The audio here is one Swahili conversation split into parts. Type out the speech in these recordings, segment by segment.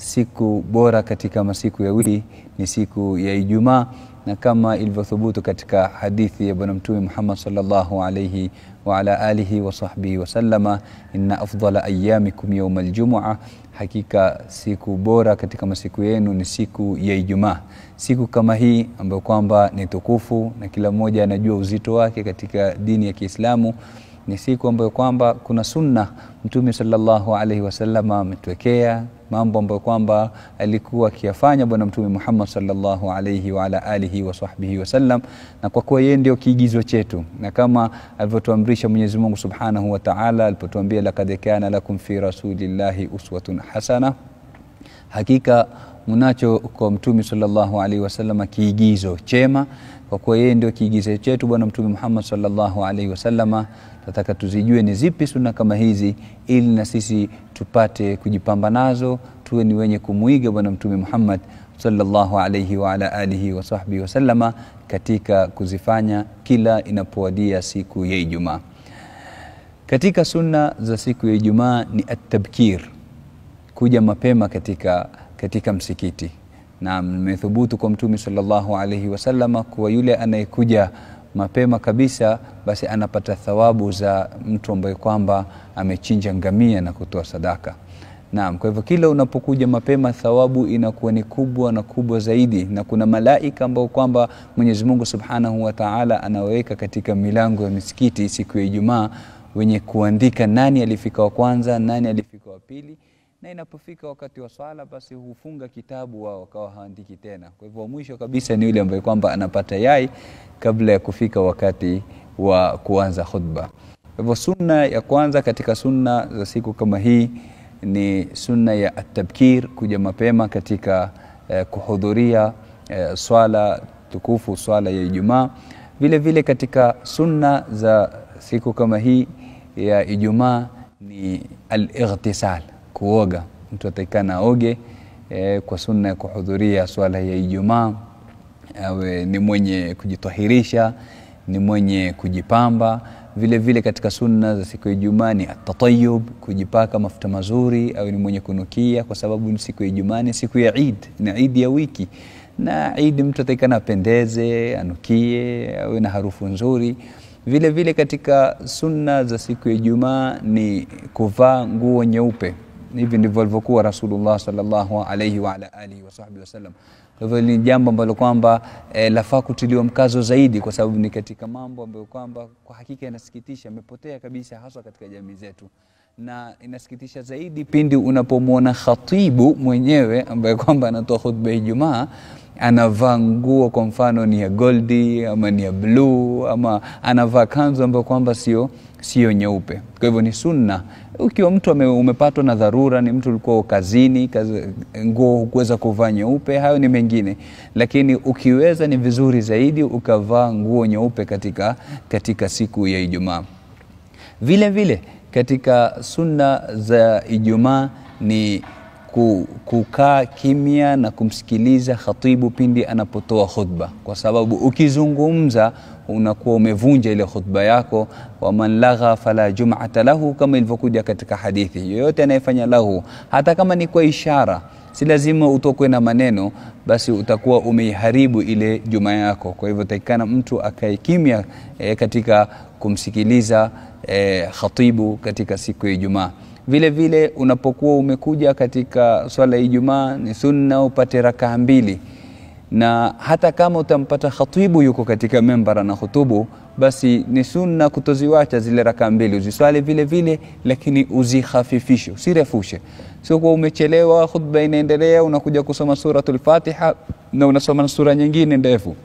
siku bora katika masiku ya wiki ni siku ya Ijumaa, na kama ilivyothubutu katika hadithi ya Bwana Mtume Muhammad sallallahu alayhi wa ala alihi wa sahbihi sallama, inna afdala ayamikum yauma aljumua, hakika siku bora katika masiku yenu ni siku ya Ijumaa. Siku kama hii ambayo kwamba ni tukufu na kila mmoja anajua uzito wake katika dini ya Kiislamu ni siku ambayo kwamba kuna sunna Mtume sallallahu alaihi wasallama ametuwekea mambo ambayo kwamba alikuwa akiyafanya Bwana Mtume Muhammad sallallahu alaihi wa ala alihi wa sahbihi wasallam, na kwa kuwa yeye ndio kiigizo chetu na kama alivyotuamrisha Mwenyezi Mungu subhanahu wa taala alipotuambia, lakad kana lakum fi rasulillahi uswatun hasana hakika mnacho kwa mtume sallallahu alaihi wasallam kiigizo chema kwa kuwa yeye ndio kiigizo chetu bwana mtume Muhammad sallallahu alaihi wasallam tataka tuzijue ni zipi sunna kama hizi ili na sisi tupate kujipamba nazo tuwe ni wenye kumuiga bwana mtume Muhammad sallallahu alaihi wa ala alihi wa sahbihi wasallama katika kuzifanya kila inapowadia siku ya Ijumaa. Katika sunna za siku ya Ijumaa ni at-tabkir kuja mapema katika, katika msikiti na mmethubutu kwa Mtume sallallahu alaihi wasallam kuwa yule anayekuja mapema kabisa basi anapata thawabu za mtu ambaye kwamba amechinja ngamia na kutoa sadaka. Naam, kwa hivyo kila unapokuja mapema thawabu inakuwa ni kubwa na kubwa zaidi, na kuna malaika ambao kwamba Mwenyezi Mungu Subhanahu wa Ta'ala anaweka katika milango ya misikiti siku ya Ijumaa wenye kuandika nani alifika wa kwanza, nani alifika wa pili na inapofika wakati wa swala basi hufunga kitabu wao wakawa haandiki tena. Kwa hivyo mwisho kabisa ni yule ambaye kwamba anapata yai kabla ya kufika wakati wa kuanza khutba. Kwa hivyo sunna ya kwanza katika sunna za siku kama hii ni sunna ya atabkir, kuja mapema katika eh, kuhudhuria eh, swala tukufu, swala ya Ijumaa. Vile vile katika sunna za siku kama hii ya Ijumaa ni al-ightisal kuoga. Mtu atakikana aoge e, kwa sunna ya kuhudhuria swala ya Ijumaa, awe ni mwenye kujitahirisha, ni mwenye kujipamba vile vile katika sunna za siku ya Ijumaa ni atatayub, kujipaka mafuta mazuri au ni mwenye kunukia, kwa sababu siku ya Ijumaa ni siku ya Eid, ni Eid ya wiki, na Eid mtu ataikana apendeze, anukie, awe na harufu nzuri. Vile vile katika sunna za siku ya Ijumaa ni kuvaa nguo nyeupe hivi ndivyo alivyokuwa rasulullah salllahu alaihi waala alihi sahbihi wasallam kwa hivyo ni jambo ambalo kwamba e, lafaa kutiliwa mkazo zaidi kwa sababu ni katika mambo ambayo kwamba kwa hakika yanasikitisha amepotea kabisa haswa katika jamii zetu na inasikitisha zaidi pindi unapomwona khatibu mwenyewe ambaye kwamba anatoa khutba Ijumaa anavaa nguo kwa mfano ni ya goldi ama ni ya bluu ama anavaa kanzu ambayo kwamba sio sio nyeupe. Kwa hivyo ni sunna. Ukiwa mtu umepatwa na dharura, ni mtu ulikuwa kazini, kazi, nguo hukuweza kuvaa nyeupe, hayo ni mengine, lakini ukiweza ni vizuri zaidi ukavaa nguo nyeupe katika, katika siku ya Ijumaa vile vile katika sunna za Ijumaa ni kukaa kimya na kumsikiliza khatibu pindi anapotoa khutba, kwa sababu ukizungumza unakuwa umevunja ile khutba yako. Waman lagha fala jum'ata lahu, kama ilivyokuja katika hadithi. Yoyote anayefanya lahu, hata kama ni kwa ishara, si lazima utokwe na maneno, basi utakuwa umeiharibu ile juma yako. Kwa hivyo takikana mtu akae kimya e, katika kumsikiliza e, khatibu katika siku ya Ijumaa. Vile vile unapokuwa umekuja katika swala ya Ijumaa ni sunna upate rakaa mbili, na hata kama utampata khatibu yuko katika membara na khutubu basi ni sunna kutoziwacha zile rakaa mbili, uziswali vile vile, lakini uzihafifishe usirefushe. Sio kwa umechelewa, khutba inaendelea, unakuja kusoma suratul Fatiha na unasoma sura nyingine ndefu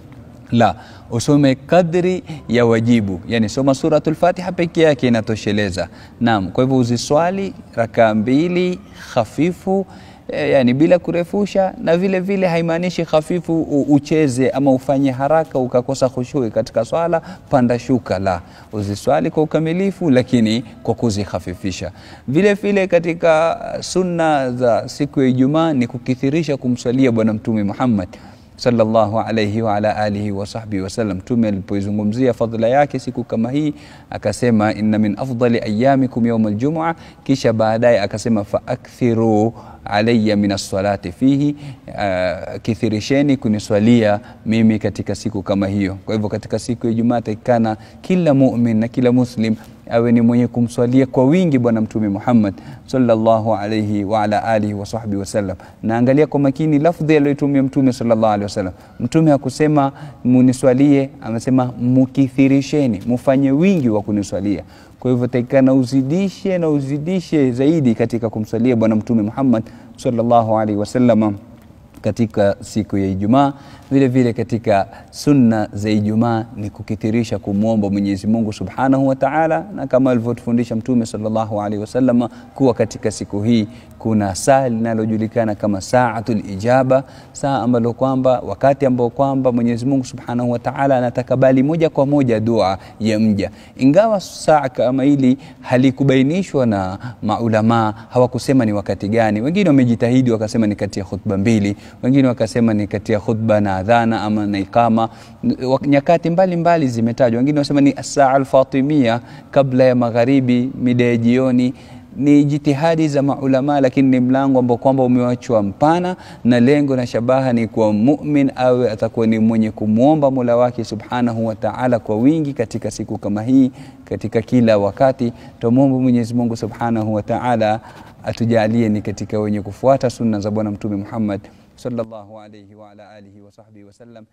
la usome kadri ya wajibu, yani soma suratul Fatiha peke yake inatosheleza. Naam, kwa hivyo uziswali rakaa mbili hafifu e, yani bila kurefusha, na vile vile haimaanishi hafifu ucheze ama ufanye haraka ukakosa khushui katika swala, panda shuka. La, uziswali kwa ukamilifu, lakini kwa kuzihafifisha. Vile vile katika sunna za siku ya Ijumaa ni kukithirisha kumswalia Bwana Mtume Muhammad sallallahu alayhi wa ala alihi wa sahbihi wasallam. Mtume alipoizungumzia fadhila yake siku kama hii akasema, inna min afdali ayamikum yauma aljumua kisha baadaye akasema faakthiru alaya min alsalati fihi, uh, kithirisheni kuniswalia mimi katika siku kama hiyo. Kwa hivyo katika siku ya Ijumaa takikana kila mumin na kila muslim awe ni mwenye kumswalia kwa wingi Bwana Mtume Muhammad sallallahu alayhi wa ala alihi wa sahbihi wasallam. naangalia kwa makini lafdhi aliyotumia Mtume sallallahu alayhi wasallam. Mtume hakusema muniswalie, amesema mukithirisheni, mufanye wingi wa kuniswalia. Kwa hivyo takikana uzidishe na uzidishe zaidi katika kumswalia Bwana Mtume Muhammad sallallahu alayhi wasallam katika siku ya Ijumaa. Vile vile katika sunna za Ijumaa ni kukithirisha kumwomba Mwenyezi Mungu Subhanahu wa Ta'ala, na kama alivyotufundisha Mtume sallallahu alaihi wasallam kuwa katika siku hii kuna saa linalojulikana kama saatul ijaba, saa ambalo kwamba wakati ambao kwamba Mwenyezi Mungu Subhanahu wa Ta'ala anatakabali moja kwa moja dua ya mja. Ingawa saa kama hili halikubainishwa na maulamaa, hawakusema ni wakati gani. Wengine wamejitahidi wakasema ni kati ya khutba mbili, wengine wakasema ni kati ya khutba na adhana ama na ikama, nyakati mbalimbali zimetajwa. Wengine wasema ni saa alfatimia kabla ya magharibi, mida ya jioni ni jitihadi za maulamaa, lakini ni mlango ambao kwamba umewachwa mpana, na lengo na shabaha ni kuwa mumin awe atakuwa ni mwenye kumwomba mola wake subhanahu wa taala kwa wingi katika siku kama hii, katika kila wakati. Tumwombe Mwenyezi Mungu subhanahu wa taala atujalie ni katika wenye kufuata sunna za Bwana Mtume Muhammad صلى الله عليه وعلى آله وصحبه وسلم